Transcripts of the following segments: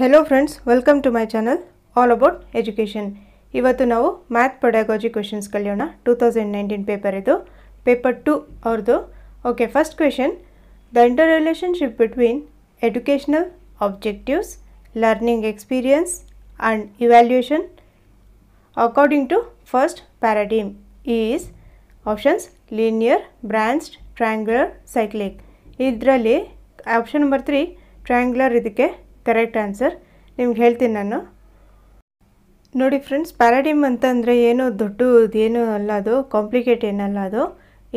Hello friends welcome to my channel all about education ಇವತ್ತು ನಾವು math pedagogy questions ಕಲಿಯೋಣ two thousand nineteen paper ಇದು paper two ಅವ್ರದ್ದು okay first question the interrelationship between educational objectives learning experience and evaluation according to first paradigm is options linear branched triangular cyclic ಇದರಲ್ಲಿ option number three triangular ಇದಕ್ಕೆ correct answer ನಿಮ್ಗೆ ಹೇಳ್ತೀನಿ ನಾನು ನೋಡಿ friends ಪ್ಯಾರಾಡಿಮ್ ಅಂತಂದರೆ ಏನು ದೊಡ್ಡದು ಏನು ಅಲ್ಲ ಅದು ಕಾಂಪ್ಲಿಕೇಟ್ ಏನಲ್ಲ ಅದು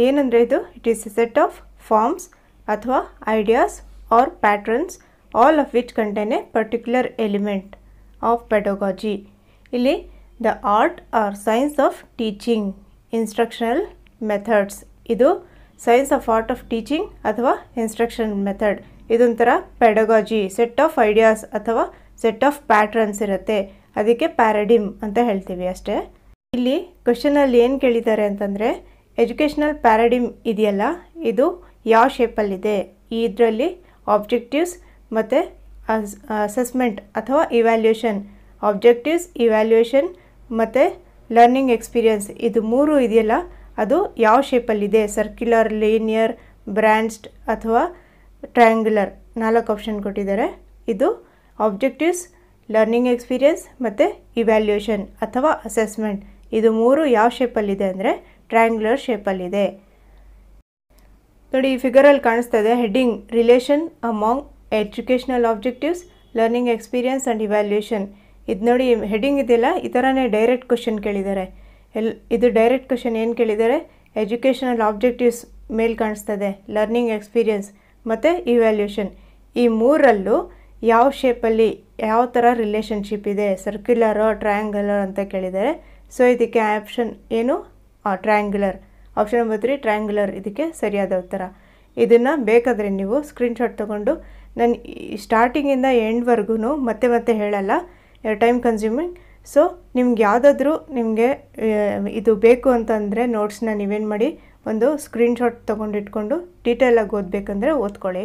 ಏನಂದರೆ ಇದು it is a set of forms ಅಥವಾ ideas or patterns all of which contain a particular element of pedagogy ಇಲ್ಲಿ the art or science of teaching instructional methods ಇದು science of art of teaching ಅಥವಾ instruction method ಇದೊಂಥರ pedagogy set of ideas ಅಥವಾ set of patterns ಇರುತ್ತೆ ಅದಕ್ಕೆ ಪ್ಯಾರಡಿಮ್ ಅಂತ ಹೇಳ್ತೀವಿ ಅಷ್ಟೇ ಇಲ್ಲಿ ಕ್ವಶನಲ್ಲಿ ಏನು ಕೇಳಿದ್ದಾರೆ ಅಂತಂದರೆ ಎಜುಕೇಷನಲ್ ಪ್ಯಾರಡಿಮ್ ಇದೆಯಲ್ಲ ಇದು ಯಾವ ಶೇಪಲ್ಲಿದೆ ಇದರಲ್ಲಿ ಆಬ್ಜೆಕ್ಟಿವ್ಸ್ ಮತ್ತು ಅಸೆಸ್ಮೆಂಟ್ ಅಥವಾ ಇವ್ಯಾಲ್ಯೂಷನ್ ಆಬ್ಜೆಕ್ಟಿವ್ಸ್ ಇವ್ಯಾಲ್ಯೂಷನ್ ಮತ್ತು ಲರ್ನಿಂಗ್ ಎಕ್ಸ್ಪೀರಿಯನ್ಸ್ ಇದು ಮೂರು ಇದೆಯಲ್ಲ ಅದು ಯಾವ ಶೇಪಲ್ಲಿದೆ ಸರ್ಕ್ಯುಲರ್ ಲೀನಿಯರ್ ಬ್ರ್ಯಾಂಚ್ಡ್ ಅಥವಾ ಟ್ರಯಾಂಗ್ಯುಲರ್ ನಾಲ್ಕು ಆಪ್ಷನ್ ಕೊಟ್ಟಿದ್ದಾರೆ ಇದು ಆಬ್ಜೆಕ್ಟಿವ್ಸ್ ಲರ್ನಿಂಗ್ ಎಕ್ಸ್ಪೀರಿಯೆನ್ಸ್ ಮತ್ತು ಇವ್ಯಾಲ್ಯೂಯೇಷನ್ ಅಥವಾ ಅಸೆಸ್ಮೆಂಟ್ ಇದು ಮೂರು ಯಾವ ಶೇಪಲ್ಲಿದೆ ಅಂದರೆ ಟ್ರಯಾಂಗ್ಯುಲರ್ ಶೇಪಲ್ಲಿದೆ ನೋಡಿ ಈ ಫಿಗರಲ್ಲಿ ಕಾಣಿಸ್ತಾ ಇದೆ heading relation among educational objectives learning experience and evaluation ಇದು ನೋಡಿ ಹೆಡ್ಡಿಂಗ್ ಇದೆಯಲ್ಲ ಈ ಥರನೇ ಡೈರೆಕ್ಟ್ ಕ್ವಶನ್ ಕೇಳಿದ್ದಾರೆ ಎಲ್ ಇದು ಡೈರೆಕ್ಟ್ ಕ್ವಶನ್ ಏನು ಕೇಳಿದ್ದಾರೆ ಎಜುಕೇಷನಲ್ ಆಬ್ಜೆಕ್ಟಿವ್ಸ್ ಮೇಲೆ ಕಾಣಿಸ್ತದೆ ಲರ್ನಿಂಗ್ ಎಕ್ಸ್ಪೀರಿಯೆನ್ಸ್ ಮತ್ತು ಇವ್ಯಾಲ್ಯೂಷನ್ ಈ ಮೂರಲ್ಲೂ ಯಾವ ಶೇಪಲ್ಲಿ ಯಾವ ಥರ ರಿಲೇಷನ್ಶಿಪ್ ಇದೆ ಸರ್ಕ್ಯುಲರೋ ಟ್ರಯಾಂಗ್ಯುಲರ್ ಅಂತ ಕೇಳಿದರೆ ಸೊ ಇದಕ್ಕೆ ಆಪ್ಷನ್ ಏನು triangular option number three triangular ಇದಕ್ಕೆ ಸರಿಯಾದ ಉತ್ತರ ಇದನ್ನು ಬೇಕಾದರೆ ನೀವು ಸ್ಕ್ರೀನ್ಶಾಟ್ ತೊಗೊಂಡು ನಾನು ಸ್ಟಾರ್ಟಿಂಗಿಂದ ಎಂಡ್ವರೆಗೂ ಮತ್ತೆ ಮತ್ತೆ ಹೇಳಲ್ಲ ಟೈಮ್ ಕನ್ಸ್ಯೂಮಿಂಗ್ ಸೊ ನಿಮ್ಗೆ ಯಾವುದಾದ್ರೂ ನಿಮಗೆ ಇದು ಬೇಕು ಅಂತಂದರೆ ನೋಟ್ಸ್ನ ನೀವೇನು ಮಾಡಿ ಒಂದು ಸ್ಕ್ರೀನ್ಶಾಟ್ ತೊಗೊಂಡು ಡೀಟೇಲಾಗಿ ಓದಬೇಕಂದ್ರೆ ಓದ್ಕೊಳ್ಳಿ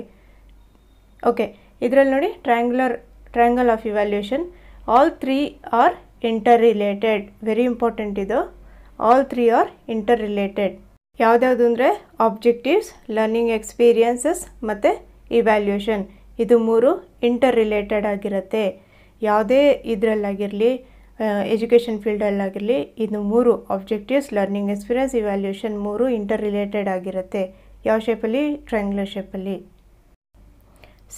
ಓಕೆ ಇದರಲ್ಲಿ ನೋಡಿ triangular triangle of evaluation all three are interrelated very important ಇದು all three are interrelated ಯಾವುದ್ಯಾವುದು ಅಂದರೆ ಆಬ್ಜೆಕ್ಟಿವ್ಸ್ ಲರ್ನಿಂಗ್ ಎಕ್ಸ್ಪೀರಿಯನ್ಸಸ್ ಮತ್ತು ಇವ್ಯಾಲ್ಯೂಷನ್ ಇದು ಮೂರು ಇಂಟರ್ ರಿಲೇಟೆಡ್ ಆಗಿರುತ್ತೆ ಯಾವುದೇ ಇದರಲ್ಲಾಗಿರಲಿ ಎಜುಕೇಷನ್ ಫೀಲ್ಡಲ್ಲಾಗಿರಲಿ ಇದು ಮೂರು ಆಬ್ಜೆಕ್ಟಿವ್ಸ್ ಲರ್ನಿಂಗ್ ಎಕ್ಸ್ಪೀರಿಯನ್ಸ್ ಇವ್ಯಾಲ್ಯೂಷನ್ ಮೂರು ಇಂಟರ್ ರಿಲೇಟೆಡ್ ಆಗಿರುತ್ತೆ ಯಾವ ಶೇಪಲ್ಲಿ ಟ್ರಯಾಂಗ್ಯುಲರ್ ಶೇಪಲ್ಲಿ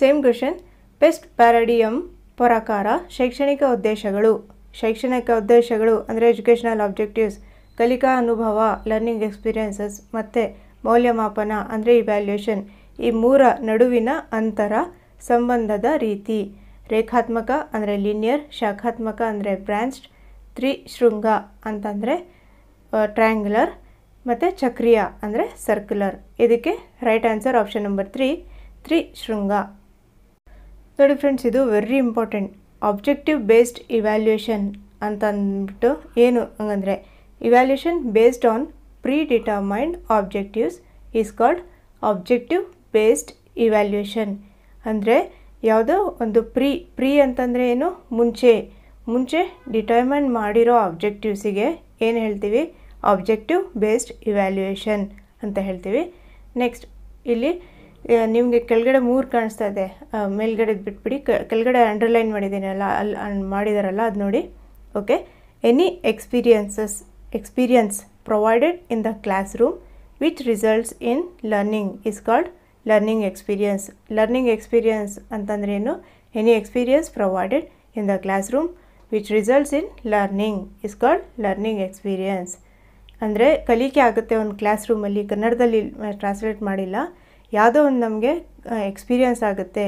ಸೇಮ್ ಕ್ವೆಶನ್ ಬೆಸ್ಟ್ ಪ್ಯಾರಾಡಿಯಮ್ ಪ್ರಕಾರ ಶೈಕ್ಷಣಿಕ ಉದ್ದೇಶಗಳು ಶೈಕ್ಷಣಿಕ ಉದ್ದೇಶಗಳು ಅಂದರೆ ಎಜುಕೇಷನಲ್ ಆಬ್ಜೆಕ್ಟಿವ್ಸ್ ಕಲಿಕಾ ಅನುಭವ ಲರ್ನಿಂಗ್ ಎಕ್ಸ್ಪೀರಿಯನ್ಸಸ್ ಮತ್ತು ಮೌಲ್ಯಮಾಪನ ಅಂದರೆ ಇವ್ಯಾಲ್ಯೂಷನ್ ಈ ಮೂರ ನಡುವಿನ ಅಂತರ ಸಂಬಂಧದ ರೀತಿ ರೇಖಾತ್ಮಕ ಅಂದರೆ ಲಿನಿಯರ್ ಶಾಖಾತ್ಮಕ ಅಂದರೆ ಬ್ರ್ಯಾಂಚ್ಡ್ ಶೃಂಗ ಅಂತಂದರೆ ಟ್ರ್ಯಾಂಗ್ಯುಲರ್ ಮತ್ತು ಚಕ್ರೀಯ ಅಂದರೆ ಸರ್ಕ್ಯುಲರ್ ಇದಕ್ಕೆ right answer option number three ಶೃಂಗ ನೋಡಿ ಫ್ರೆಂಡ್ಸ್ ಇದು very important objective based evaluation ಅಂತಂದ್ಬಿಟ್ಟು ಏನು ಹಂಗಂದರೆ evaluation based on predetermined objectives is called objective based evaluation ಅಂದರೆ ಯಾವುದೋ ಒಂದು ಪ್ರೀ ಪ್ರೀ ಅಂತಂದರೆ ಏನು ಮುಂಚೆ ಮುಂಚೆ ಡಿಟರ್ಮೆಂಟ್ ಮಾಡಿರೋ ಆಬ್ಜೆಕ್ಟಿವ್ಸಿಗೆ ಏನು ಹೇಳ್ತೀವಿ ಆಬ್ಜೆಕ್ಟಿವ್ ಬೇಸ್ಡ್ ಇವ್ಯಾಲ್ಯೂಯೇಷನ್ ಅಂತ ಹೇಳ್ತೀವಿ ನೆಕ್ಸ್ಟ್ ಇಲ್ಲಿ ನಿಮಗೆ ಕೆಳಗಡೆ ಮೂರು ಕಾಣಿಸ್ತಾ ಇದೆ ಮೇಲ್ಗಡೆ ಬಿಟ್ಬಿಡಿ ಕೆಳಗಡೆ ಅಂಡರ್ಲೈನ್ ಮಾಡಿದ್ದೀನಲ್ಲ ಅಲ್ಲಿ ಮಾಡಿದಾರಲ್ಲ ಅದು ನೋಡಿ okay any experiences experience provided in the classroom which results in learning is called learning experience learning experience ಏನು any experience provided in the classroom which results in learning is called learning experience ಅಂದರೆ ಕಲಿಕೆ ಆಗುತ್ತೆ ಒಂದು class ರೂಮಲ್ಲಿ ಕನ್ನಡದಲ್ಲಿ translate ಮಾಡಿಲ್ಲ ಯಾವುದೋ ಒಂದು ನಮಗೆ ಎಕ್ಸ್ಪೀರಿಯನ್ಸ್ ಆಗುತ್ತೆ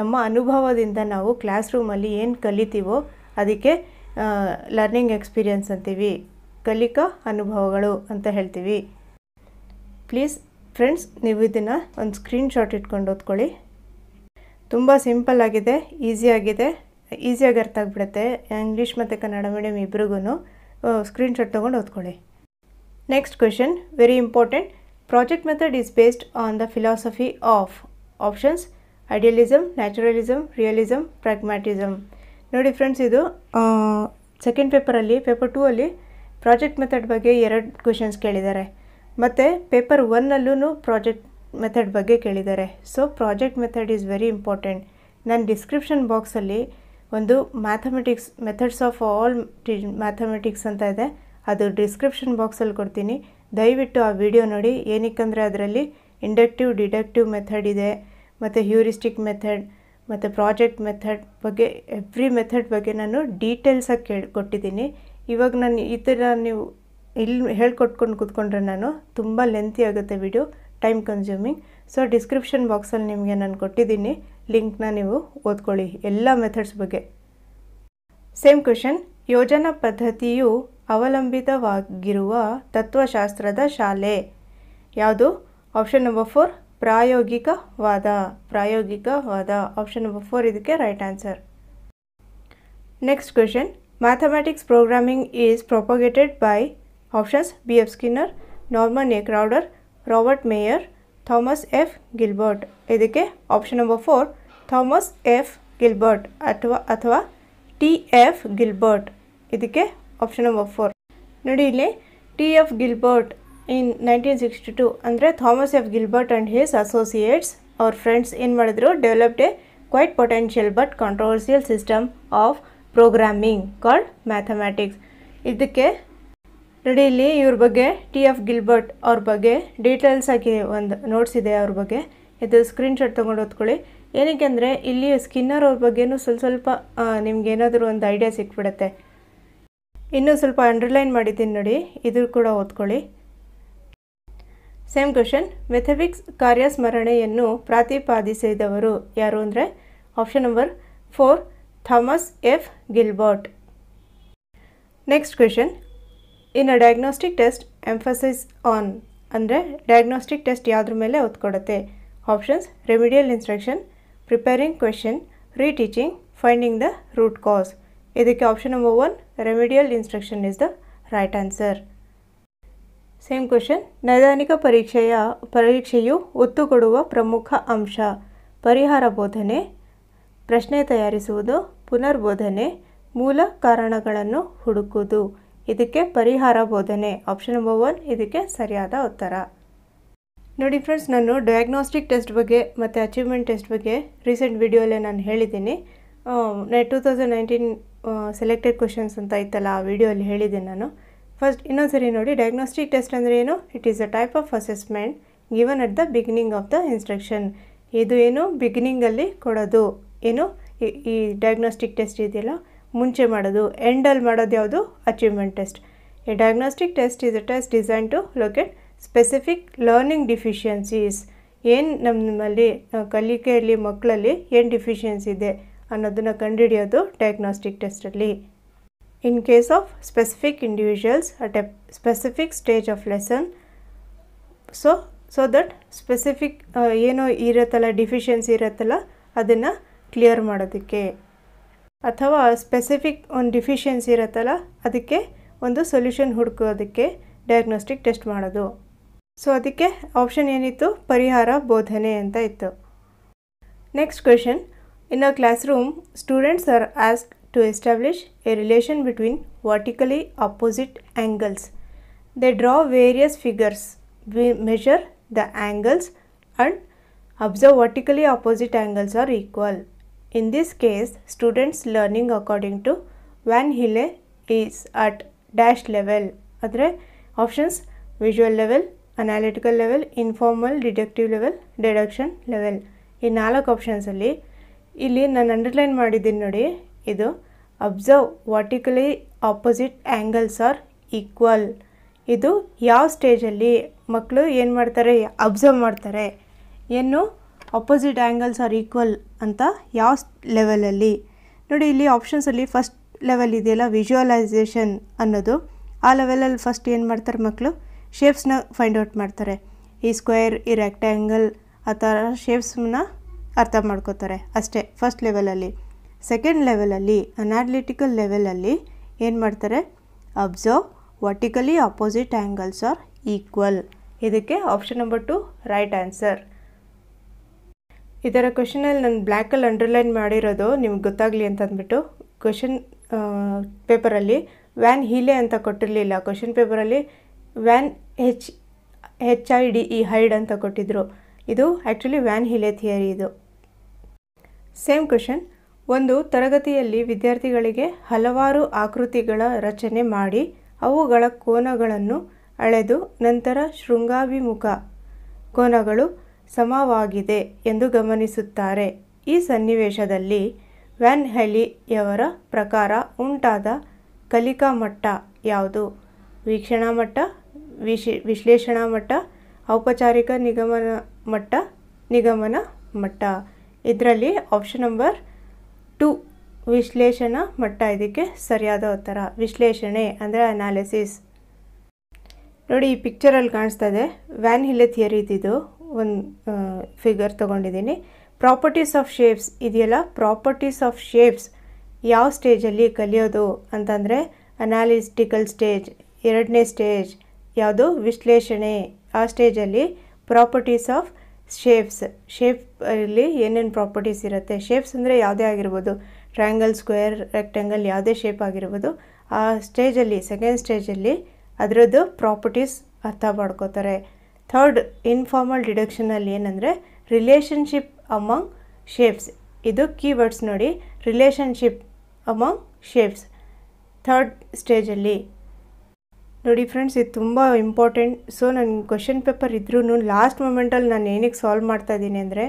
ನಮ್ಮ ಅನುಭವದಿಂದ ನಾವು ಕ್ಲಾಸ್ ರೂಮಲ್ಲಿ ಏನು ಕಲಿತೀವೋ ಅದಕ್ಕೆ ಲರ್ನಿಂಗ್ ಎಕ್ಸ್ಪೀರಿಯನ್ಸ್ ಅಂತೀವಿ ಕಲಿಕಾ ಅನುಭವಗಳು ಅಂತ ಹೇಳ್ತೀವಿ ಪ್ಲೀಸ್ ಫ್ರೆಂಡ್ಸ್ ನೀವು ಇದನ್ನು ಒಂದು ಸ್ಕ್ರೀನ್ಶಾಟ್ ಇಟ್ಕೊಂಡು ಓದ್ಕೊಳ್ಳಿ ತುಂಬ ಸಿಂಪಲ್ ಆಗಿದೆ ಈಸಿಯಾಗಿದೆ ಈಸಿಯಾಗಿ ಅರ್ಥ ಆಗಿಬಿಡುತ್ತೆ ಇಂಗ್ಲೀಷ್ ಮತ್ತು ಕನ್ನಡ ಮೀಡಿಯಮ್ ಇಬ್ರಿಗೂ ಸ್ಕ್ರೀನ್ಶಾಟ್ ತೊಗೊಂಡು ಓದ್ಕೊಳ್ಳಿ next question very important project method is based on the philosophy of options idealism naturalism realism pragmatism ನೋಡಿ ಫ್ರೆಂಡ್ಸ್ ಇದು ಸೆಕೆಂಡ್ ಪೇಪರಲ್ಲಿ ಪೇಪರ್ ಟೂ ಅಲ್ಲಿ ಪ್ರಾಜೆಕ್ಟ್ ಮೆಥಡ್ ಬಗ್ಗೆ ಎರಡು ಕ್ವೆಶನ್ಸ್ ಕೇಳಿದ್ದಾರೆ ಮತ್ತು ಪೇಪರ್ ಒನ್ನಲ್ಲೂ ಪ್ರಾಜೆಕ್ಟ್ ಮೆಥಡ್ ಬಗ್ಗೆ ಕೇಳಿದ್ದಾರೆ so project method is very important ನಾನು ಡಿಸ್ಕ್ರಿಪ್ಷನ್ ಬಾಕ್ಸಲ್ಲಿ ಒಂದು mathematics methods of all mathematics ಅಂತ ಇದೆ ಅದು ಡಿಸ್ಕ್ರಿಪ್ಷನ್ ಬಾಕ್ಸಲ್ಲಿ ಕೊಡ್ತೀನಿ ದಯವಿಟ್ಟು ಆ ವಿಡಿಯೋ ನೋಡಿ ಏನಕ್ಕೆಂದರೆ ಅದರಲ್ಲಿ ಇಂಡಕ್ಟಿವ್ ಡಿಡಕ್ಟಿವ್ ಮೆಥಡ್ ಇದೆ ಮತ್ತು ಹ್ಯೂರಿಸ್ಟಿಕ್ ಮೆಥಡ್ ಮತ್ತು ಪ್ರಾಜೆಕ್ಟ್ ಮೆಥಡ್ ಬಗ್ಗೆ ಎವ್ರಿ ಮೆಥಡ್ ಬಗ್ಗೆ ನಾನು ಡೀಟೇಲ್ಸಾಗಿ ಕೇಳಿ ಕೊಟ್ಟಿದ್ದೀನಿ ಇವಾಗ ನಾನು ಈ ಥರ ನೀವು ಇಲ್ಲಿ ಹೇಳ್ಕೊಟ್ಕೊಂಡು ಕೂತ್ಕೊಂಡ್ರೆ ನಾನು ತುಂಬ ಲೆಂತಿ ಆಗುತ್ತೆ video time consuming so description ಬಾಕ್ಸಲ್ಲಿ ನಿಮಗೆ ನಾನು ಕೊಟ್ಟಿದ್ದೀನಿ ಲಿಂಕ್ನ ನೀವು ಓದ್ಕೊಳ್ಳಿ ಎಲ್ಲ ಮೆಥಡ್ಸ್ ಬಗ್ಗೆ ಸೇಮ್ ಕ್ವೆಶನ್ ಯೋಜನಾ ಪದ್ಧತಿಯು ಅವಲಂಬಿತವಾಗಿರುವ ತತ್ವಶಾಸ್ತ್ರದ ಶಾಲೆ ಯಾವುದು ಆಪ್ಷನ್ ನಂಬರ್ ಫೋರ್ ಪ್ರಾಯೋಗಿಕವಾದ ಪ್ರಾಯೋಗಿಕವಾದ ಆಪ್ಷನ್ ನಂಬರ್ ಫೋರ್ ಇದಕ್ಕೆ right answer next question mathematics programming is propagated by options B F Skinner Norman A. Crowder, Robert Mayer Thomas F Gilbert ಇದಕ್ಕೆ option number four Thomas F Gilbert ಅಥವಾ ಅಥವಾ T F Gilbert ಇದಕ್ಕೆ option number four ನೋಡಿ ಇಲ್ಲಿ T F Gilbert in nineteen sixty two ಅಂದರೆ Thomas F Gilbert and his associates ಅವ್ರ friends ಏನು ಮಾಡಿದ್ರು developed a quite potential but controversial system of programming called mathematics ಇದಕ್ಕೆ ನೋಡಿ ಇಲ್ಲಿ ಇವ್ರ ಬಗ್ಗೆ ಟಿ ಎಫ್ ಗಿಲ್ಬರ್ಟ್ ಅವ್ರ ಬಗ್ಗೆ ಡೀಟೇಲ್ಸ್ ಆಗಿ ಒಂದು ನೋಟ್ಸ್ ಇದೆ ಅವ್ರ ಬಗ್ಗೆ ಇದು ಸ್ಕ್ರೀನ್ಶಾಟ್ ತೊಗೊಂಡು ಓದ್ಕೊಳ್ಳಿ ಏನಕ್ಕೆ ಅಂದರೆ ಇಲ್ಲಿ ಸ್ಕಿನ್ನರ್ ಅವ್ರ ಬಗ್ಗೆನೂ ಸ್ವಲ್ಪ ಸ್ವಲ್ಪ ನಿಮ್ಗೆ ಏನಾದರೂ ಒಂದು ಐಡಿಯಾ ಸಿಕ್ಬಿಡತ್ತೆ ಇನ್ನೂ ಸ್ವಲ್ಪ ಅಂಡರ್ಲೈನ್ ಮಾಡಿದ್ದೀನಿ ನೋಡಿ ಇದು ಕೂಡ ಓದ್ಕೊಳ್ಳಿ ಸೇಮ್ ಕ್ವಶನ್ ಮೆಥೆಬಿಕ್ಸ್ ಕಾರ್ಯಸ್ಮರಣೆಯನ್ನು ಪ್ರತಿಪಾದಿಸಿದವರು ಯಾರು ಅಂದರೆ option number four Thomas F Gilbert next question ಇನ್ನು ಡಯಾಗ್ನೋಸ್ಟಿಕ್ ಟೆಸ್ಟ್ ಎಂಫಸಿಸ್ ಆನ್ ಅಂದರೆ ಡಯಾಗ್ನೋಸ್ಟಿಕ್ ಟೆಸ್ಟ್ ಯಾವುದ್ರ ಮೇಲೆ ಒತ್ತು ಕೊಡುತ್ತೆ options remedial instruction preparing question reteaching finding the root cause ಇದಕ್ಕೆ option number one remedial instruction is the right answer same question ನೈದಾನಿಕ ಪರೀಕ್ಷೆಯ ಪರೀಕ್ಷೆಯು ಒತ್ತು ಕೊಡುವ ಪ್ರಮುಖ ಅಂಶ ಪರಿಹಾರ ಬೋಧನೆ ಪ್ರಶ್ನೆ ತಯಾರಿಸುವುದು ಪುನರ್ಬೋಧನೆ ಮೂಲ ಕಾರಣಗಳನ್ನು ಹುಡುಕುವುದು ಇದಕ್ಕೆ ಪರಿಹಾರ ಬೋಧನೆ ಆಪ್ಷನ್ ನಂಬರ್ ಒನ್ ಇದಕ್ಕೆ ಸರಿಯಾದ ಉತ್ತರ ನೋಡಿ ಫ್ರೆಂಡ್ಸ್ ನಾನು ಡಯಾಗ್ನೋಸ್ಟಿಕ್ ಟೆಸ್ಟ್ ಬಗ್ಗೆ ಮತ್ತು ಅಚೀವ್ಮೆಂಟ್ ಟೆಸ್ಟ್ ಬಗ್ಗೆ ರೀಸೆಂಟ್ ವಿಡಿಯೋಲ್ಲೇ ನಾನು ಹೇಳಿದ್ದೀನಿ two thousand nineteen selected questions ಅಂತ ಇತ್ತಲ್ಲ ಆ ವಿಡಿಯೋಲ್ಲಿ ಹೇಳಿದ್ದೀನಿ ನಾನು ಫಸ್ಟ್ ಇನ್ನೊಂದು ಸರಿ ನೋಡಿ ಡಯಾಗ್ನೋಸ್ಟಿಕ್ ಟೆಸ್ಟ್ ಅಂದರೆ ಏನು it is a type of assessment given at the beginning of the instruction ಇದು ಏನು ಬಿಗಿನಿಂಗಲ್ಲಿ ಕೊಡೋದು ಏನು ಈ ಡಯಾಗ್ನೋಸ್ಟಿಕ್ ಟೆಸ್ಟ್ ಇದೆಯಲ್ಲ ಮುಂಚೆ ಮಾಡೋದು ಎಂಡಲ್ಲಿ ಮಾಡೋದು ಯಾವುದು achievement test a diagnostic test is a test design to locate specific learning deficiencies ಏನು ನಮ್ಮಲ್ಲಿ ಕಲಿಕೆಯಲ್ಲಿ ಮಕ್ಕಳಲ್ಲಿ ಏನು ಡಿಫಿಷಿಯನ್ಸಿ ಇದೆ ಅನ್ನೋದನ್ನು ಕಂಡುಹಿಡಿಯೋದು ಡಯಾಗ್ನೋಸ್ಟಿಕ್ ಟೆಸ್ಟಲ್ಲಿ in case of specific individuals at a specific stage of lesson so so that specific ಏನೋ ಇರುತ್ತಲ್ಲ ಡಿಫಿಷಿಯನ್ಸಿ ಇರುತ್ತಲ್ಲ ಅದನ್ನು ಕ್ಲಿಯರ್ ಮಾಡೋದಕ್ಕೆ ಅಥವಾ ಸ್ಪೆಸಿಫಿಕ್ ಒಂದು ಡಿಫಿಷಿಯನ್ಸಿ ಇರುತ್ತಲ್ಲ ಅದಕ್ಕೆ ಒಂದು ಸೊಲ್ಯೂಷನ್ ಹುಡುಕೋದಕ್ಕೆ ಡಯಾಗ್ನೋಸ್ಟಿಕ್ ಟೆಸ್ಟ್ ಮಾಡೋದು ಸೊ ಅದಕ್ಕೆ ಆಪ್ಷನ್ ಏನಿತ್ತು ಪರಿಹಾರ ಬೋಧನೆ ಅಂತ ಇತ್ತು next question in a classroom students are ask to establish a relation between vertically opposite angles they draw various figures we measure the angles and observe vertically opposite angles are equal in this case students learning according to Van Hiele is at dash level ಆದರೆ options visual level analytical level informal ಡಿಡೆಕ್ಟಿವ್ level deduction level ಈ ನಾಲ್ಕು ಆಪ್ಷನ್ಸಲ್ಲಿ ಇಲ್ಲಿ ನಾನು underline ಮಾಡಿದ್ದೀನಿ ನೋಡಿ ಇದು observe vertically opposite angles are equal ಇದು ಯಾವ ಸ್ಟೇಜಲ್ಲಿ ಮಕ್ಕಳು ಏನು ಮಾಡ್ತಾರೆ ಅಬ್ಸರ್ವ್ ಮಾಡ್ತಾರೆ ಏನು ಆಪೋಸಿಟ್ ಆ್ಯಂಗಲ್ಸ್ ಆರ್ ಈಕ್ವಲ್ ಅಂತ ಯಾವ ಲೆವೆಲಲ್ಲಿ ನೋಡಿ ಇಲ್ಲಿ ಆಪ್ಷನ್ಸಲ್ಲಿ ಫಸ್ಟ್ ಲೆವೆಲ್ ಇದೆಯಲ್ಲ ವಿಜುವಲೈಸೇಷನ್ ಅನ್ನೋದು ಆ ಲೆವೆಲಲ್ಲಿ ಫಸ್ಟ್ ಏನು ಮಾಡ್ತಾರೆ ಮಕ್ಕಳು ಶೇಪ್ಸ್ನ ಫೈಂಡ್ ಔಟ್ ಮಾಡ್ತಾರೆ ಈ ಸ್ಕ್ವೇರ್ ಈ ರೆಕ್ಟ್ಯಾಂಗಲ್ ಆ ಥರ ಶೇಪ್ಸ್ನ ಅರ್ಥ ಮಾಡ್ಕೋತಾರೆ ಅಷ್ಟೇ ಫಸ್ಟ್ ಲೆವೆಲಲ್ಲಿ ಸೆಕೆಂಡ್ ಲೆವೆಲಲ್ಲಿ ಅನಾಲಿಟಿಕಲ್ ಲೆವೆಲಲ್ಲಿ ಏನು ಮಾಡ್ತಾರೆ observe vertically opposite angles are equal ಇದಕ್ಕೆ option number two right answer ಈ ಥರ ಕ್ವಶನಲ್ಲಿ ನಾನು ಬ್ಲ್ಯಾಕಲ್ಲಿ ಅಂಡರ್ಲೈನ್ ಮಾಡಿರೋದು ನಿಮ್ಗೆ ಗೊತ್ತಾಗಲಿ ಅಂತ ಅಂದ್ಬಿಟ್ಟು ಕ್ವಶನ್ ಪೇಪರಲ್ಲಿ ವ್ಯಾನ್ ಹೀಲೆ ಅಂತ ಕೊಟ್ಟಿರಲಿಲ್ಲ ಕ್ವಶನ್ ಪೇಪರಲ್ಲಿ Van H H I D E hide ಅಂತ ಕೊಟ್ಟಿದ್ದರು ಇದು ಆ್ಯಕ್ಚುಲಿ ವ್ಯಾನ್ ಹೀಲೆ ಥಿಯರಿ ಇದು ಸೇಮ್ ಕ್ವಶನ್ ಒಂದು ತರಗತಿಯಲ್ಲಿ ವಿದ್ಯಾರ್ಥಿಗಳಿಗೆ ಹಲವಾರು ಆಕೃತಿಗಳ ರಚನೆ ಮಾಡಿ ಅವುಗಳ ಕೋನಗಳನ್ನು ಅಳೆದು ನಂತರ ಶೃಂಗಾಭಿಮುಖ ಕೋನಗಳು ಸಮವಾಗಿದೆ ಎಂದು ಗಮನಿಸುತ್ತಾರೆ ಈ ಸನ್ನಿವೇಶದಲ್ಲಿ ವ್ಯಾನ್ ಹೆಲಿಯವರ ಪ್ರಕಾರ ಉಂಟಾದ ಕಲಿಕಾ ಮಟ್ಟ ಯಾವುದು ವೀಕ್ಷಣಾ ಮಟ್ಟ ವಿಶಿ ವಿಶ್ಲೇಷಣಾ ಮಟ್ಟ ಔಪಚಾರಿಕ ನಿಗಮನ ಮಟ್ಟ ನಿಗಮನ ಮಟ್ಟ ಇದರಲ್ಲಿ ಆಪ್ಷನ್ ನಂಬರ್ ಟು ವಿಶ್ಲೇಷಣಾ ಮಟ್ಟ ಇದಕ್ಕೆ ಸರಿಯಾದ ಉತ್ತರ ವಿಶ್ಲೇಷಣೆ ಅಂದರೆ ಅನಾಲಿಸಿಸ್ ನೋಡಿ ಈ ಪಿಕ್ಚರಲ್ಲಿ ಕಾಣಿಸ್ತಾ ಇದೆ ವ್ಯಾನ್ ಹಿಲೆ ಥಿಯರಿ ಇದ್ದಿದ್ದು ಒಂದು ಫಿಗರ್ ತಗೊಂಡಿದ್ದೀನಿ ಪ್ರಾಪರ್ಟೀಸ್ ಆಫ್ ಶೇಪ್ಸ್ ಇದೆಯಲ್ಲ ಪ್ರಾಪರ್ಟೀಸ್ ಆಫ್ ಶೇಪ್ಸ್ ಯಾವ ಸ್ಟೇಜಲ್ಲಿ ಕಲಿಯೋದು ಅಂತಂದರೆ ಅನಾಲಿಸ್ಟಿಕಲ್ ಸ್ಟೇಜ್ ಎರಡನೇ ಸ್ಟೇಜ್ ಯಾವುದು ವಿಶ್ಲೇಷಣೆ ಆ ಸ್ಟೇಜಲ್ಲಿ ಪ್ರಾಪರ್ಟೀಸ್ ಆಫ್ ಶೇಪ್ಸ್ ಶೇಪ್ ಅಲ್ಲಿ ಏನೇನು ಪ್ರಾಪರ್ಟೀಸ್ ಇರುತ್ತೆ ಶೇಪ್ಸ್ ಅಂದರೆ ಯಾವುದೇ ಆಗಿರ್ಬೋದು ಟ್ರಯಾಂಗಲ್ ಸ್ಕ್ವೇರ್ ರೆಕ್ಟ್ಯಾಂಗಲ್ ಯಾವುದೇ ಶೇಪ್ ಆಗಿರ್ಬೋದು ಆ ಸ್ಟೇಜಲ್ಲಿ ಸೆಕೆಂಡ್ ಸ್ಟೇಜಲ್ಲಿ ಅದರದ್ದು ಪ್ರಾಪರ್ಟೀಸ್ ಅರ್ಥ ಮಾಡ್ಕೋತಾರೆ ಥರ್ಡ್ ಇನ್ಫಾರ್ಮಲ್ ಡಿಡಕ್ಷನಲ್ಲಿ ಏನಂದರೆ ರಿಲೇಷನ್ಶಿಪ್ ಅಮಂಗ್ ಶೇಪ್ಸ್ ಇದು ಕೀವರ್ಡ್ಸ್ ನೋಡಿ ರಿಲೇಷನ್ಶಿಪ್ ಅಮಂಗ್ ಶೇಪ್ಸ್ ಥರ್ಡ್ ಸ್ಟೇಜಲ್ಲಿ ನೋಡಿ ಫ್ರೆಂಡ್ಸ್ ಇದು ತುಂಬ ಇಂಪಾರ್ಟೆಂಟ್ ಸೊ ನನ್ನ ಕ್ವಶನ್ ಪೇಪರ್ ಇದ್ರೂ ಲಾಸ್ಟ್ ಮೂಮೆಂಟಲ್ಲಿ ನಾನು ಏನಕ್ಕೆ ಸಾಲ್ವ್ ಮಾಡ್ತಾ ಇದ್ದೀನಿ ಅಂದರೆ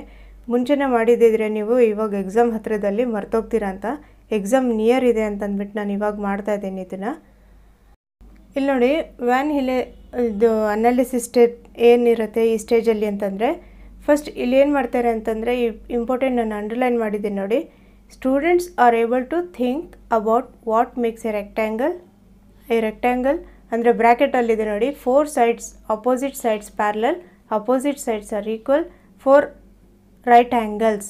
ಮುಂಚೆನೇ ಮಾಡಿದ್ದಿದ್ರೆ ನೀವು ಇವಾಗ ಎಕ್ಸಾಮ್ ಹತ್ತಿರದಲ್ಲಿ ಮರ್ತೋಗ್ತೀರಾ ಅಂತ ಎಕ್ಸಾಮ್ ನಿಯರ್ ಇದೆ ಅಂತಂದ್ಬಿಟ್ಟು ನಾನು ಇವಾಗ ಮಾಡ್ತಾ ಇದ್ದೀನಿ ಇದನ್ನು ಇಲ್ಲಿ ನೋಡಿ ವ್ಯಾನ್ ಹಿಲೆ ಇದು ಅನಾಲಿಸಿಸ್ ಸ್ಟೆಪ್ ಏನಿರುತ್ತೆ ಈ ಸ್ಟೇಜಲ್ಲಿ ಅಂತಂದರೆ ಫಸ್ಟ್ ಇಲ್ಲಿ ಏನು ಮಾಡ್ತಾರೆ ಅಂತಂದರೆ ಈ ಇಂಪಾರ್ಟೆಂಟ್ ನಾನು ಅಂಡರ್ಲೈನ್ ಮಾಡಿದ್ದೀನಿ ನೋಡಿ students are able to think about what makes a rectangle a rectangle ಅಂದರೆ ಬ್ರ್ಯಾಕೆಟಲ್ಲಿದೆ ನೋಡಿ four sides opposite sides parallel opposite sides are equal four right angles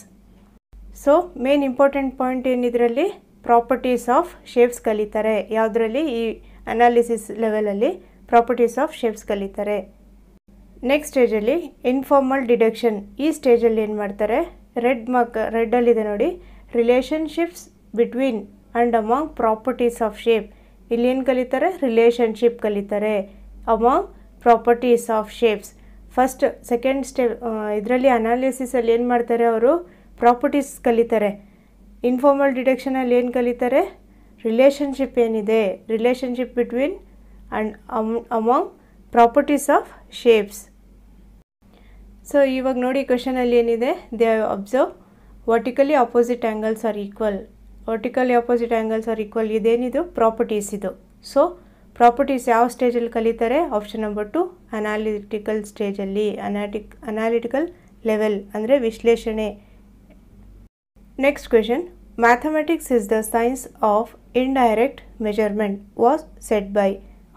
so main important point ಏನಿದರಲ್ಲಿ ಪ್ರಾಪರ್ಟೀಸ್ ಆಫ್ ಶೇಪ್ಸ್ ಕಲಿತಾರೆ ಯಾವುದರಲ್ಲಿ ಈ analysis ಲೆವೆಲಲ್ಲಿ properties of shapes ಕಲಿತಾರೆ next ಸ್ಟೇಜಲ್ಲಿ ಇನ್ಫಾರ್ಮಲ್ ಡಿಡಕ್ಷನ್ ಈ ಸ್ಟೇಜಲ್ಲಿ ಏನು ಮಾಡ್ತಾರೆ ರೆಡ್ ಮಾರ್ಕ್ ರೆಡ್ಡಲ್ಲಿದೆ ನೋಡಿ relationships between and among properties of shape ಇಲ್ಲೇನು ಕಲಿತಾರೆ ರಿಲೇಷನ್ಶಿಪ್ ಕಲಿತಾರೆ among properties of shapes first second stage ಇದರಲ್ಲಿ ಅನಾಲಿಸಿಸಲ್ಲಿ ಏನು ಮಾಡ್ತಾರೆ ಅವರು ಪ್ರಾಪರ್ಟೀಸ್ ಕಲಿತಾರೆ ಇನ್ಫಾರ್ಮಲ್ ಡಿಡಕ್ಷನಲ್ಲಿ ಏನು ಕಲಿತಾರೆ ರಿಲೇಷನ್ಶಿಪ್ ಏನಿದೆ relationship between and among properties of shapes so ಇವಾಗ ನೋಡಿ ಕ್ವೆಶನಲ್ಲಿ ಏನಿದೆ they observe vertically opposite angles are equal vertically opposite angles are equal ಇದೇನಿದು ಪ್ರಾಪರ್ಟೀಸ್ ಇದು ಸೊ ಪ್ರಾಪರ್ಟೀಸ್ ಯಾವ ಸ್ಟೇಜಲ್ಲಿ ಕಲಿತಾರೆ ಆಪ್ಷನ್ ನಂಬರ್ ಟು ಅನಾಲಿಟಿಕಲ್ ಸ್ಟೇಜಲ್ಲಿ ಅನಾಟಿಕ್ ಅನಾಲಿಟಿಕಲ್ ಲೆವೆಲ್ ಅಂದರೆ ವಿಶ್ಲೇಷಣೆ next question mathematics is the science of indirect measurement was set by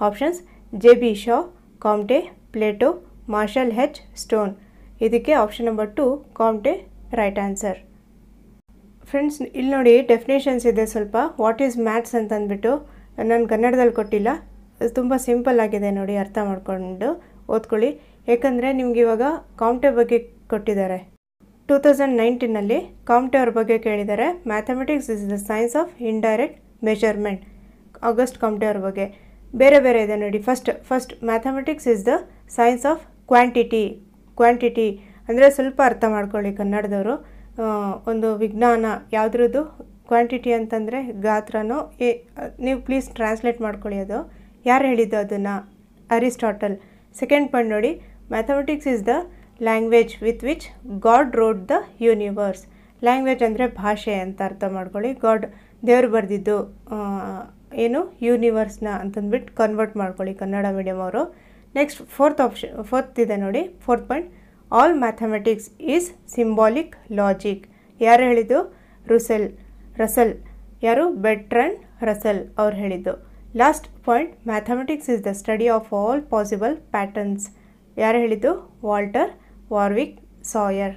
options J B Shaw Comte Plato Marshall H Stone ಇದಕ್ಕೆ option number two Comte right answer friends ಇಲ್ಲಿ ನೋಡಿ definitions ಇದೆ ಸ್ವಲ್ಪ what is maths ಅಂತ ಅಂದ್ಬಿಟ್ಟು ನಾನು ಕನ್ನಡದಲ್ಲಿ ಕೊಟ್ಟಿಲ್ಲ ತುಂಬ ಸಿಂಪಲ್ ಆಗಿದೆ ನೋಡಿ ಅರ್ಥ ಮಾಡಿಕೊಂಡು ಓದ್ಕೊಳ್ಳಿ ಏಕೆಂದರೆ ನಿಮ್ಗೆ ಇವಾಗ ಕಾಮ್ಟೆ ಬಗ್ಗೆ ಕೊಟ್ಟಿದ್ದಾರೆ ಟೂ ತೌಸಂಡ್ ನೈನ್ಟೀನಲ್ಲಿ ಕಾಮ್ಟೆ ಅವ್ರ ಬಗ್ಗೆ ಕೇಳಿದ್ದಾರೆ mathematics is the science of indirect measurement August Comte ಅವ್ರ ಬಗ್ಗೆ ಬೇರೆ ಬೇರೆ ಇದೆ ನೋಡಿ first first mathematics is the science of quantity quantity ಅಂದರೆ ಸ್ವಲ್ಪ ಅರ್ಥ ಮಾಡ್ಕೊಳ್ಳಿ ಕನ್ನಡದವರು ಒಂದು ವಿಜ್ಞಾನ ಯಾವುದ್ರದ್ದು ಕ್ವಾಂಟಿಟಿ ಅಂತಂದರೆ ಗಾತ್ರನೋ ಏ ನೀವು ಪ್ಲೀಸ್ ಟ್ರಾನ್ಸ್ಲೇಟ್ ಮಾಡ್ಕೊಳ್ಳಿ ಅದು ಯಾರು ಹೇಳಿದ್ದು ಅದನ್ನು ಅರಿಸ್ಟಾಟಲ್ ಸೆಕೆಂಡ್ ಪಾಯಿಂಟ್ ನೋಡಿ mathematics is the language with which God wrote the universe language ಅಂದರೆ ಭಾಷೆ ಅಂತ ಅರ್ಥ ಮಾಡ್ಕೊಳ್ಳಿ ಗಾಡ್ ದೇವ್ರು ಬರೆದಿದ್ದು ಏನು ಯೂನಿವರ್ಸ್ನ ಅಂತಂದ್ಬಿಟ್ಟು ಕನ್ವರ್ಟ್ ಮಾಡ್ಕೊಳ್ಳಿ ಕನ್ನಡ ಮೀಡಿಯಮ್ ಅವರು ನೆಕ್ಸ್ಟ್ ಫೋರ್ತ್ ಆಪ್ಷನ್ ಫೋರ್ತ್ ಇದೆ ನೋಡಿ fourth point all mathematics is symbolic logic ಯಾರು ಹೇಳಿದ್ದು ರುಸೆಲ್ ರಸಲ್ ಯಾರು ಬೆಟ್ರನ್ ರಸಲ್ ಅವ್ರು ಹೇಳಿದ್ದು last point mathematics is the study of all possible patterns ಯಾರು ಹೇಳಿದ್ದು Walter Warwick Sawyer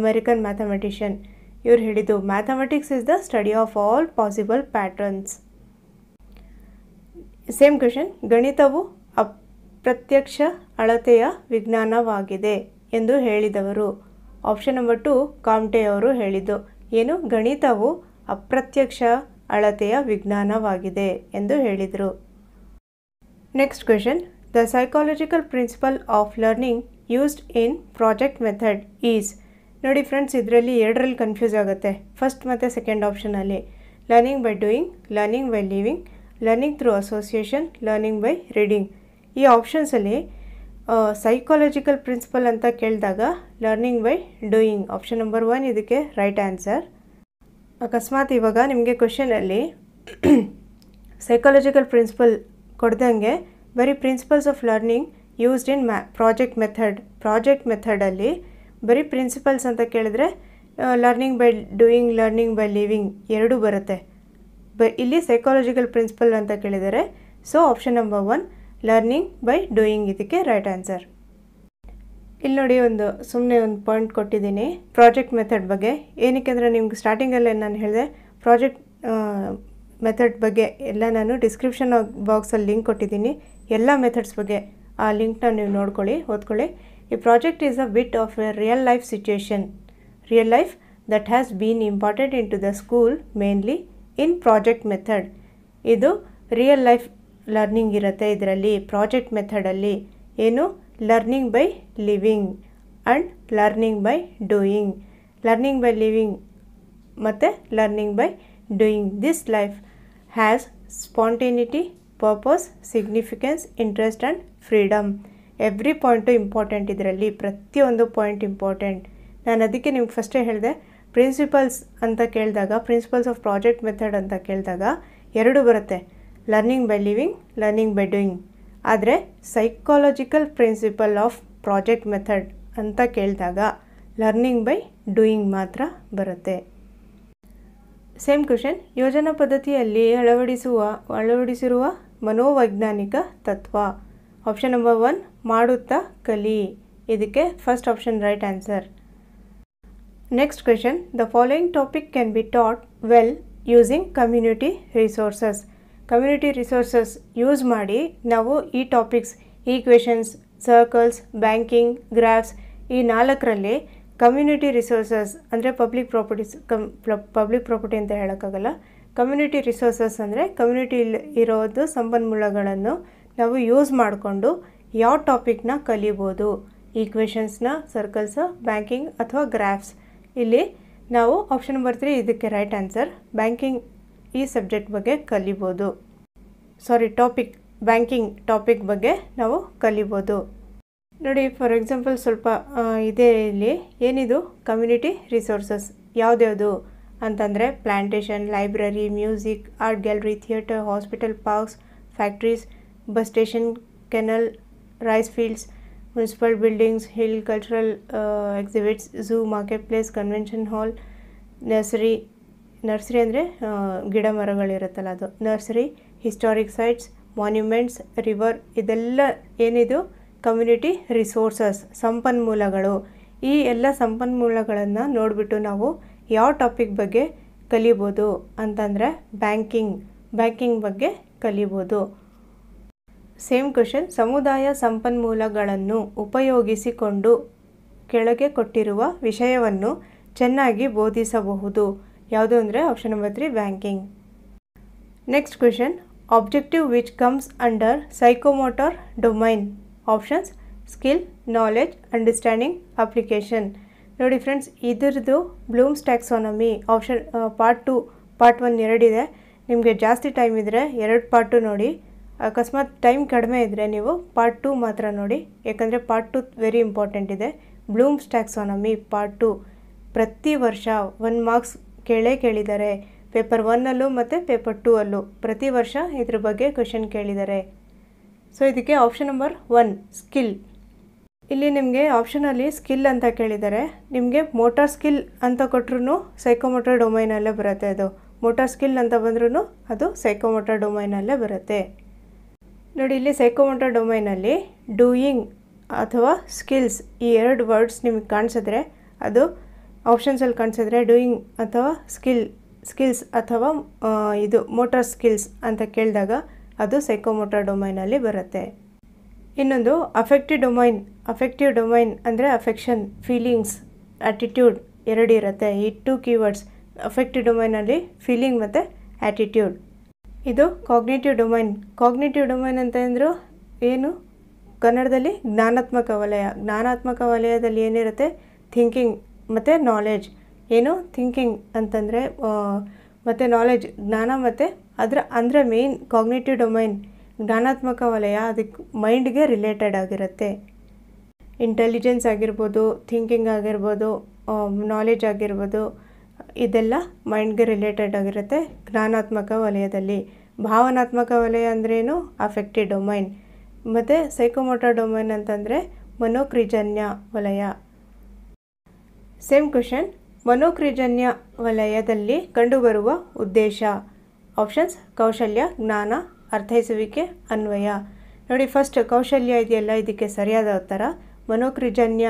American mathematician ಇವ್ರು ಹೇಳಿದ್ದು mathematics is the study of all possible patterns same question ಗಣಿತವು ಅಪ್ರತ್ಯಕ್ಷ ಅಳತೆಯ ವಿಜ್ಞಾನವಾಗಿದೆ ಎಂದು ಹೇಳಿದವರು ಆಪ್ಷನ್ ನಂಬರ್ ಟು ಅವರು ಹೇಳಿದ್ದು ಏನು ಗಣಿತವು ಅಪ್ರತ್ಯಕ್ಷ ಅಳತೆಯ ವಿಜ್ಞಾನವಾಗಿದೆ ಎಂದು ಹೇಳಿದರು next question the psychological principle of learning used in project method is ನೋಡಿ ಫ್ರೆಂಡ್ಸ್ ಇದರಲ್ಲಿ ಎರಡರಲ್ಲಿ ಕನ್ಫ್ಯೂಸ್ ಆಗುತ್ತೆ ಫಸ್ಟ್ ಮತ್ತು ಸೆಕೆಂಡ್ ಆಪ್ಷನಲ್ಲಿ learning by doing learning by living learning through association learning by reading ಈ ಆಪ್ಷನ್ಸಲ್ಲಿ ಸೈಕಾಲಜಿಕಲ್ ಪ್ರಿನ್ಸಿಪಲ್ ಅಂತ ಕೇಳಿದಾಗ learning by doing option number one ಇದಕ್ಕೆ ರೈಟ್ ಆನ್ಸರ್ ಅಕಸ್ಮಾತ್ ಇವಾಗ ನಿಮಗೆ ಕ್ವಶನಲ್ಲಿ ಸೈಕಾಲಜಿಕಲ್ ಪ್ರಿನ್ಸಿಪಲ್ ಕೊಡ್ದಂಗೆ ಬರೀ principles of learning used in ಮ್ಯಾ ಪ್ರಾಜೆಕ್ಟ್ ಮೆಥಡ್ ಪ್ರಾಜೆಕ್ಟ್ ಮೆಥಡಲ್ಲಿ ಬರೀ ಪ್ರಿನ್ಸಿಪಲ್ಸ್ ಅಂತ ಕೇಳಿದ್ರೆ learning by doing learning by living ಎರಡೂ ಬರುತ್ತೆ ಇಲ್ಲಿ ಸೈಕಾಲಜಿಕಲ್ ಪ್ರಿನ್ಸಿಪಲ್ ಅಂತ ಕೇಳಿದರೆ so option number one learning by doing ಇದಕ್ಕೆ ರೈಟ್ ಆನ್ಸರ್ ಇಲ್ಲಿ ನೋಡಿ ಒಂದು ಸುಮ್ಮನೆ ಒಂದು ಪಾಯಿಂಟ್ ಕೊಟ್ಟಿದ್ದೀನಿ ಪ್ರಾಜೆಕ್ಟ್ ಮೆಥಡ್ ಬಗ್ಗೆ ಏನಕ್ಕೆ ಅಂದರೆ ನಿಮ್ಗೆ ಸ್ಟಾರ್ಟಿಂಗಲ್ಲೇ ನಾನು ಹೇಳಿದೆ ಪ್ರಾಜೆಕ್ಟ್ ಮೆಥಡ್ ಬಗ್ಗೆ ಎಲ್ಲ ನಾನು ಡಿಸ್ಕ್ರಿಪ್ಷನ್ ಬಾಕ್ಸಲ್ಲಿ ಲಿಂಕ್ ಕೊಟ್ಟಿದ್ದೀನಿ ಎಲ್ಲ ಮೆಥಡ್ಸ್ ಬಗ್ಗೆ ಆ ಲಿಂಕ್ನ ನೀವು ನೋಡ್ಕೊಳ್ಳಿ ಓದ್ಕೊಳ್ಳಿ ಈ project is a bit of a real life situation real life that has been important in to the school mainly in project method ಇದು ರಿಯಲ್ ಲೈಫ್ ಲರ್ನಿಂಗ್ ಇರುತ್ತೆ ಇದರಲ್ಲಿ ಪ್ರಾಜೆಕ್ಟ್ ಮೆಥಡಲ್ಲಿ ಏನು learning by living and learning by doing learning by living ಮತ್ತು learning by doing this life has spontaneity purpose significance interest and freedom every point important ಇದರಲ್ಲಿ ಪ್ರತಿಯೊಂದು point important ನಾನು ಅದಕ್ಕೆ ನಿಮ್ಗೆ ಫಸ್ಟೇ ಹೇಳಿದೆ ಪ್ರಿನ್ಸಿಪಲ್ಸ್ ಅಂತ ಕೇಳಿದಾಗ ಪ್ರಿನ್ಸಿಪಲ್ಸ್ ಆಫ್ ಪ್ರಾಜೆಕ್ಟ್ ಮೆಥಡ್ ಅಂತ ಕೇಳಿದಾಗ ಎರಡು ಬರುತ್ತೆ learning by living learning by doing ಆದರೆ psychological principle of project method ಅಂತ ಕೇಳಿದಾಗ ಲರ್ನಿಂಗ್ ಬೈ ಡೂಯಿಂಗ್ ಮಾತ್ರ ಬರುತ್ತೆ ಸೇಮ್ ಕ್ವಶನ್ ಯೋಜನಾ ಪದ್ಧತಿಯಲ್ಲಿ ಅಳವಡಿಸುವ ಅಳವಡಿಸಿರುವ ಮನೋವೈಜ್ಞಾನಿಕ ತತ್ವ ಆಪ್ಷನ್ ನಂಬರ್ ಒನ್ ಮಾಡುತ್ತಾ ಕಲಿ ಇದಕ್ಕೆ first option right answer next question the following topic can be taught well using community resources community resources use ಮಾಡಿ ನಾವು ಈ topics equations circles banking graphs ಈ ನಾಲ್ಕರಲ್ಲಿ ಕಮ್ಯುನಿಟಿ ರಿಸೋರ್ಸಸ್ ಅಂದರೆ public properties come public property ಅಂತ ಹೇಳೋಕ್ಕಾಗಲ್ಲ community resources ಅಂದರೆ community ಇರೋದು ಸಂಪನ್ಮೂಲಗಳನ್ನು ನಾವು ಯೂಸ್ ಮಾಡಿಕೊಂಡು ಯಾವ ಟಾಪಿಕ್ನ ಕಲಿಬೋದು ಈಕ್ವೇಷನ್ಸ್ನ ಸರ್ಕಲ್ಸ್ ಬ್ಯಾಂಕಿಂಗ್ ಅಥವಾ ಗ್ರಾಫ್ಸ್ ಇಲ್ಲಿ ನಾವು ಆಪ್ಷನ್ ನಂಬರ್ ತ್ರೀ ಇದಕ್ಕೆ ರೈಟ್ ಆನ್ಸರ್ ಬ್ಯಾಂಕಿಂಗ್ ಈ ಸಬ್ಜೆಕ್ಟ್ ಬಗ್ಗೆ ಕಲಿಬೋದು ಸಾರಿ ಟಾಪಿಕ್ ಬ್ಯಾಂಕಿಂಗ್ ಟಾಪಿಕ್ ಬಗ್ಗೆ ನಾವು ಕಲಿಬೋದು ನೋಡಿ ಫಾರ್ ಎಕ್ಸಾಂಪಲ್ ಸ್ವಲ್ಪ ಇದೇ ಇಲ್ಲಿ ಏನಿದು ಕಮ್ಯುನಿಟಿ ರಿಸೋರ್ಸಸ್ ಯಾವುದ್ಯಾವುದು ಅಂತಂದರೆ plantation library music art gallery theatre hospital parks factories bus station canal rice fields municipal buildings, hill cultural exhibits uh, exhibits, market marketplace, convention hall, nursery nursery ಅಂದರೆ ಗಿಡ ಮರಗಳಿರುತ್ತಲ್ಲ ಅದು nursery historic sites monuments river ಇದೆಲ್ಲ ಏನಿದು community resources ಸಂಪನ್ಮೂಲಗಳು ಈ ಎಲ್ಲ ಸಂಪನ್ಮೂಲಗಳನ್ನು ನೋಡಿಬಿಟ್ಟು ನಾವು ಯಾವ ಟಾಪಿಕ್ ಬಗ್ಗೆ ಕಲಿಬೋದು ಅಂತಂದರೆ ಬ್ಯಾಂಕಿಂಗ್ ಬ್ಯಾಂಕಿಂಗ್ ಬಗ್ಗೆ ಕಲಿಬೋದು ಸೇಮ್ ಕ್ವೆಶನ್ ಸಮುದಾಯ ಸಂಪನ್ಮೂಲಗಳನ್ನು ಉಪಯೋಗಿಸಿಕೊಂಡು ಕೆಳಗೆ ಕೊಟ್ಟಿರುವ ವಿಷಯವನ್ನು ಚೆನ್ನಾಗಿ ಬೋಧಿಸಬಹುದು ಯಾವುದು ಅಂದರೆ option number three banking next question objective which comes under psychomotor domain options skill knowledge understanding application ನೋಡಿ ಫ್ರೆಂಡ್ಸ್ ಇದರದು Bloom's taxonomy option part two part one ಎರಡಿದೆ ನಿಮಗೆ ಜಾಸ್ತಿ ಟೈಮ್ ಇದ್ದರೆ ಎರಡು ಪಾರ್ಟು ನೋಡಿ ಅಕಸ್ಮಾತ್ ಟೈಮ್ ಕಡಿಮೆ ಇದ್ದರೆ ನೀವು ಪಾರ್ಟ್ ಟು ಮಾತ್ರ ನೋಡಿ ಯಾಕಂದರೆ ಪಾರ್ಟ್ ಟು ವೆರಿ ಇಂಪಾರ್ಟೆಂಟ್ ಇದೆ ಬ್ಲೂಮ್ ಟ್ಯಾಕ್ಸಾನಮಿ ಪಾರ್ಟ್ ಟು ಪ್ರತಿ ವರ್ಷ ಒನ್ ಮಾರ್ಕ್ಸ್ ಕೇಳೇ ಕೇಳಿದ್ದಾರೆ ಪೇಪರ್ ಒನ್ನಲ್ಲೂ ಮತ್ತು ಪೇಪರ್ ಟೂ ಅಲ್ಲೂ ಪ್ರತಿ ವರ್ಷ ಇದ್ರ ಬಗ್ಗೆ ಕ್ವೆಶನ್ ಕೇಳಿದ್ದಾರೆ ಸೊ ಇದಕ್ಕೆ ಆಪ್ಷನ್ ನಂಬರ್ ಒನ್ ಸ್ಕಿಲ್ ಇಲ್ಲಿ ನಿಮಗೆ ಆಪ್ಷನಲ್ಲಿ ಸ್ಕಿಲ್ ಅಂತ ಕೇಳಿದ್ದಾರೆ ನಿಮಗೆ ಮೋಟಾರ್ ಸ್ಕಿಲ್ ಅಂತ ಕೊಟ್ಟರು ಸೈಕೋಮೋಟರ್ ಡೊಮೈನಲ್ಲೇ ಬರುತ್ತೆ ಅದು ಮೋಟಾರ್ ಸ್ಕಿಲ್ ಅಂತ ಬಂದ್ರೂ ಅದು ಸೈಕೋಮೋಟರ್ ಡೊಮೈನಲ್ಲೇ ಬರುತ್ತೆ ನೋಡಿ ಇಲ್ಲಿ ಸೈಕೋಮೋಟರ್ ಡೊಮೈನಲ್ಲಿ ಡೂಯಿಂಗ್ ಅಥವಾ ಸ್ಕಿಲ್ಸ್ ಈ ಎರಡು ವರ್ಡ್ಸ್ ನಿಮಗೆ ಕಾಣಿಸಿದ್ರೆ ಅದು ಆಪ್ಷನ್ಸಲ್ಲಿ ಕಾಣಿಸಿದ್ರೆ ಡೂಯಿಂಗ್ ಅಥವಾ ಸ್ಕಿಲ್ ಸ್ಕಿಲ್ಸ್ ಅಥವಾ ಇದು ಮೋಟರ್ ಸ್ಕಿಲ್ಸ್ ಅಂತ ಕೇಳಿದಾಗ ಅದು ಸೈಕೋಮೋಟರ್ ಡೊಮೈನಲ್ಲಿ ಬರುತ್ತೆ ಇನ್ನೊಂದು ಅಫೆಕ್ಟಿವ್ ಡೊಮೈನ್ ಅಫೆಕ್ಟಿವ್ ಡೊಮೈನ್ ಅಂದರೆ ಅಫೆಕ್ಷನ್ ಫೀಲಿಂಗ್ಸ್ ಆ್ಯಟಿಟ್ಯೂಡ್ ಎರಡು ಇರುತ್ತೆ ಈ ಟೂ ಕೀವರ್ಡ್ಸ್ ಅಫೆಕ್ಟಿವ್ ಡೊಮೈನಲ್ಲಿ ಫೀಲಿಂಗ್ ಮತ್ತು ಆ್ಯಟಿಟ್ಯೂಡ್ ಇದು ಕಾಗ್ನೇಟಿವ್ ಡೊಮೈನ್ ಕಾಗ್ನೇಟಿವ್ ಡೊಮೈನ್ ಅಂದರು ಏನು ಕನ್ನಡದಲ್ಲಿ ಜ್ಞಾನಾತ್ಮಕ ವಲಯ ಜ್ಞಾನಾತ್ಮಕ ವಲಯದಲ್ಲಿ ಏನಿರುತ್ತೆ ಥಿಂಕಿಂಗ್ ಮತ್ತು ನಾಲೆಜ್ ಏನು ಥಿಂಕಿಂಗ್ ಅಂತಂದರೆ ಮತ್ತು ನಾಲೆಡ್ಜ್ ಜ್ಞಾನ ಮತ್ತು ಅದರ ಅಂದರೆ ಮೇಯ್ನ್ ಕಾಗ್ನೇಟಿವ್ ಡೊಮೈನ್ ಜ್ಞಾನಾತ್ಮಕ ವಲಯ ಅದಕ್ಕೆ ಮೈಂಡ್ಗೆ ರಿಲೇಟೆಡ್ ಆಗಿರುತ್ತೆ ಇಂಟೆಲಿಜೆನ್ಸ್ ಆಗಿರ್ಬೋದು ಥಿಂಕಿಂಗ್ ಆಗಿರ್ಬೋದು ನಾಲೆಜ್ ಆಗಿರ್ಬೋದು ಇದೆಲ್ಲ ಮೈಂಡ್ಗೆ ರಿಲೇಟೆಡ್ ಆಗಿರುತ್ತೆ ಜ್ಞಾನಾತ್ಮಕ ವಲಯದಲ್ಲಿ ಭಾವನಾತ್ಮಕ ವಲಯ ಅಂದ್ರೇನು ಅಫೆಕ್ಟಿ ಡೊಮೈನ್ ಮತ್ತು ಸೈಕೋಮೋಟರ್ ಡೊಮೈನ್ ಅಂತಂದರೆ ಮನೋಕ್ರಿಜನ್ಯ ವಲಯ ಸೇಮ್ ಕ್ವಶನ್ ಮನೋಕ್ರಿಜನ್ಯ ವಲಯದಲ್ಲಿ ಕಂಡುಬರುವ ಉದ್ದೇಶ ಆಪ್ಷನ್ಸ್ ಕೌಶಲ್ಯ ಜ್ಞಾನ ಅರ್ಥೈಸುವಿಕೆ ಅನ್ವಯ ನೋಡಿ ಫಸ್ಟ್ ಕೌಶಲ್ಯ ಇದೆಯಲ್ಲ ಇದಕ್ಕೆ ಸರಿಯಾದ ಉತ್ತರ ಮನೋಕ್ರಿಜನ್ಯ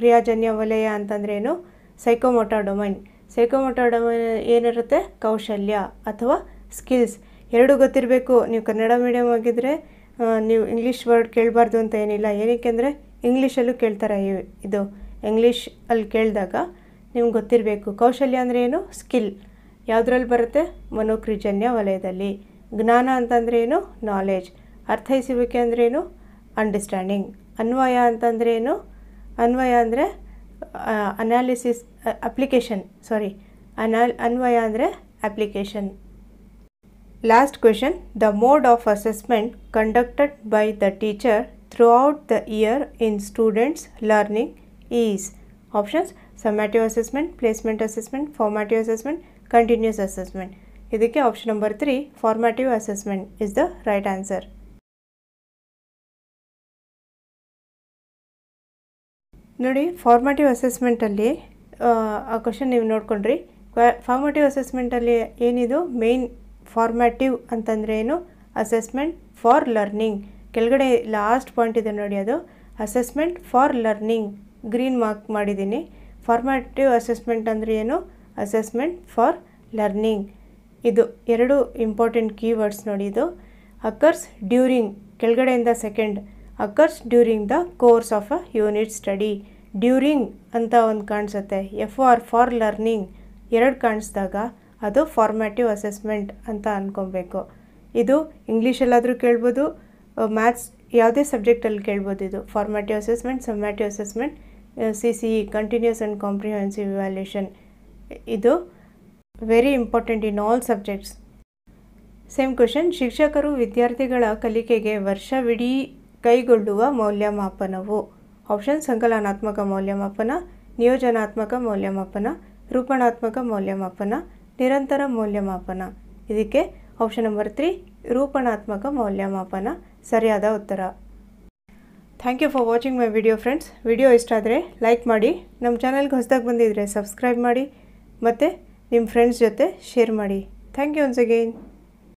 ಕ್ರಿಯಾಜನ್ಯ ವಲಯ ಅಂತಂದ್ರೇನು ಸೈಕೋಮೋಟಾ ಡೊಮೈನ್ ಸೈಕೋಮೋಟೋಡಮ ಏನಿರುತ್ತೆ ಕೌಶಲ್ಯ ಅಥವಾ ಸ್ಕಿಲ್ಸ್ ಎರಡೂ ಗೊತ್ತಿರಬೇಕು ನೀವು ಕನ್ನಡ ಮೀಡಿಯಮ್ ಆಗಿದ್ದರೆ ನೀವು ಇಂಗ್ಲೀಷ್ ವರ್ಡ್ ಕೇಳಬಾರ್ದು ಅಂತ ಏನಿಲ್ಲ ಏನಕ್ಕೆ ಅಂದರೆ ಇಂಗ್ಲೀಷಲ್ಲೂ ಕೇಳ್ತಾರೆ ಇದು ಇಂಗ್ಲೀಷ್ ಅಲ್ಲಿ ಕೇಳಿದಾಗ ನಿಮ್ಗೆ ಗೊತ್ತಿರಬೇಕು ಕೌಶಲ್ಯ ಅಂದರೆ ಏನು ಸ್ಕಿಲ್ ಯಾವುದ್ರಲ್ಲಿ ಬರುತ್ತೆ ಮನೋಕ್ರಿಜನ್ಯ ವಲಯದಲ್ಲಿ ಜ್ಞಾನ ಅಂತಂದ್ರೆ ಏನು ನಾಲೆಜ್ ಅರ್ಥೈಸುವಿಕೆ ಅಂದ್ರೇನು ಅಂಡರ್ಸ್ಟ್ಯಾಂಡಿಂಗ್ ಅನ್ವಯ ಅಂತಂದ್ರೇನು ಅನ್ವಯ ಅಂದರೆ analysis application sorry anal application last question the mode of assessment conducted by the teacher throughout the year in students learning is options summative assessment placement assessment formative assessment continuous assessment idike option number 3 formative assessment is the right answer ನೋಡಿ formative ಅಸೆಸ್ಮೆಂಟಲ್ಲಿ ಆ question ನೀವು ನೋಡ್ಕೊಂಡ್ರಿ formative ಅಸೆಸ್ಮೆಂಟಲ್ಲಿ ಏನಿದು main formative ಅಂತಂದರೆ ಏನು assessment for learning ಕೆಳಗಡೆ last point ಇದೆ ನೋಡಿ ಅದು assessment for learning green mark ಮಾಡಿದ್ದೀನಿ ಫಾರ್ಮ್ಯಾಟಿವ್ ಅಸೆಸ್ಮೆಂಟ್ ಅಂದರೆ ಏನು ಅಸೆಸ್ಮೆಂಟ್ ಫಾರ್ ಲರ್ನಿಂಗ್ ಇದು ಎರಡು ಇಂಪಾರ್ಟೆಂಟ್ ಕೀವರ್ಡ್ಸ್ ನೋಡಿ ಇದು ಅಕರ್ಸ್ ಡ್ಯೂರಿಂಗ್ ಕೆಳಗಡೆಯಿಂದ second occurs during the course of a unit study during ಅಂತ ಒಂದು ಕಾಣಿಸುತ್ತೆ ಎಫ್ ಆರ್ ಫಾರ್ ಲರ್ನಿಂಗ್ ಎರಡು ಕಾಣಿಸಿದಾಗ ಅದು ಫಾರ್ಮ್ಯಾಟಿವ್ ಅಸೆಸ್ಮೆಂಟ್ ಅಂತ ಅಂದ್ಕೊಬೇಕು ಇದು ಇಂಗ್ಲೀಷಲ್ಲಾದರೂ ಕೇಳ್ಬೋದು ಮ್ಯಾಥ್ಸ್ ಯಾವುದೇ ಸಬ್ಜೆಕ್ಟಲ್ಲಿ ಕೇಳ್ಬೋದು ಇದು formative assessment summative assessment C C E continuous and comprehensive evaluation ಇದು very important in all subjects same question ಶಿಕ್ಷಕರು ವಿದ್ಯಾರ್ಥಿಗಳ ಕಲಿಕೆಗೆ ವರ್ಷವಿಡೀ ಕೈಗೊಳ್ಳುವ ಮೌಲ್ಯಮಾಪನವು ಆಪ್ಷನ್ ಸಂಕಲನಾತ್ಮಕ ಮೌಲ್ಯಮಾಪನ ನಿಯೋಜನಾತ್ಮಕ ಮೌಲ್ಯಮಾಪನ ರೂಪಣಾತ್ಮಕ ಮೌಲ್ಯಮಾಪನ ನಿರಂತರ ಮೌಲ್ಯಮಾಪನ ಇದಕ್ಕೆ ಆಪ್ಷನ್ ನಂಬರ್ ತ್ರೀ ರೂಪಣಾತ್ಮಕ ಮೌಲ್ಯಮಾಪನ ಸರಿಯಾದ ಉತ್ತರ thank you for watching my video friends video ಇಷ್ಟ ಆದರೆ ಲೈಕ್ ಮಾಡಿ ನಮ್ಮ ಚಾನಲ್ಗೆ ಹೊಸದಾಗಿ ಬಂದಿದ್ದರೆ ಸಬ್ಸ್ಕ್ರೈಬ್ ಮಾಡಿ ಮತ್ತು ನಿಮ್ಮ ಫ್ರೆಂಡ್ಸ್ ಜೊತೆ ಶೇರ್ ಮಾಡಿ ಥ್ಯಾಂಕ್ ಯು ಒನ್ಸ್ ಅಗೇನ್